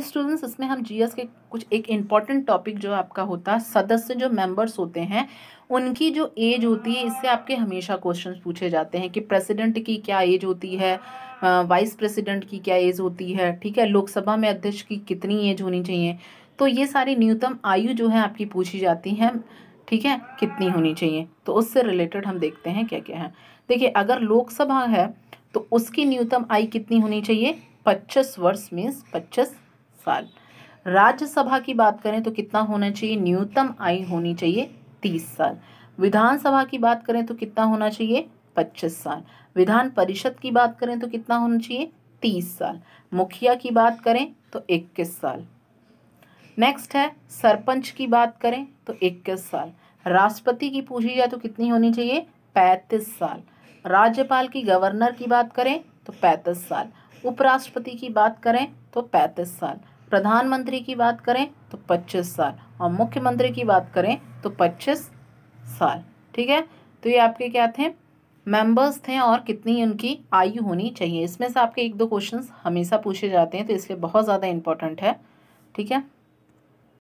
तो स्टूडेंट्स इसमें हम जीएस के कुछ एक इम्पॉर्टेंट टॉपिक जो आपका होता है सदस्य जो मेंबर्स होते हैं उनकी जो एज होती है इससे आपके हमेशा क्वेश्चंस पूछे जाते हैं कि प्रेसिडेंट की क्या एज होती है वाइस प्रेसिडेंट की क्या एज होती है ठीक है लोकसभा में अध्यक्ष की कितनी एज होनी चाहिए तो ये सारी न्यूनतम आयु जो है आपकी पूछी जाती है ठीक है कितनी होनी चाहिए तो उससे रिलेटेड हम देखते हैं क्या क्या है देखिए अगर लोकसभा है तो उसकी न्यूनतम आयु कितनी होनी चाहिए पच्चीस वर्ष मीन्स पच्चीस साल राज्यसभा की बात करें तो कितना होना चाहिए न्यूनतम आयु होनी चाहिए तीस साल विधानसभा की बात करें तो कितना होना चाहिए पच्चीस साल विधान परिषद की बात करें तो कितना होना चाहिए तीस साल मुखिया की बात करें तो इक्कीस साल नेक्स्ट है सरपंच की बात करें तो इक्कीस साल राष्ट्रपति की पूछी जाए तो कितनी होनी चाहिए पैंतीस साल राज्यपाल की गवर्नर की बात करें तो पैंतीस साल उपराष्ट्रपति की बात करें तो पैंतीस साल प्रधानमंत्री की बात करें तो पच्चीस साल और मुख्यमंत्री की बात करें तो पच्चीस साल ठीक है तो ये आपके क्या थे मेंबर्स थे और कितनी उनकी आयु होनी चाहिए इसमें से आपके एक दो क्वेश्चंस हमेशा पूछे जाते हैं तो इसलिए बहुत ज़्यादा इंपॉर्टेंट है ठीक है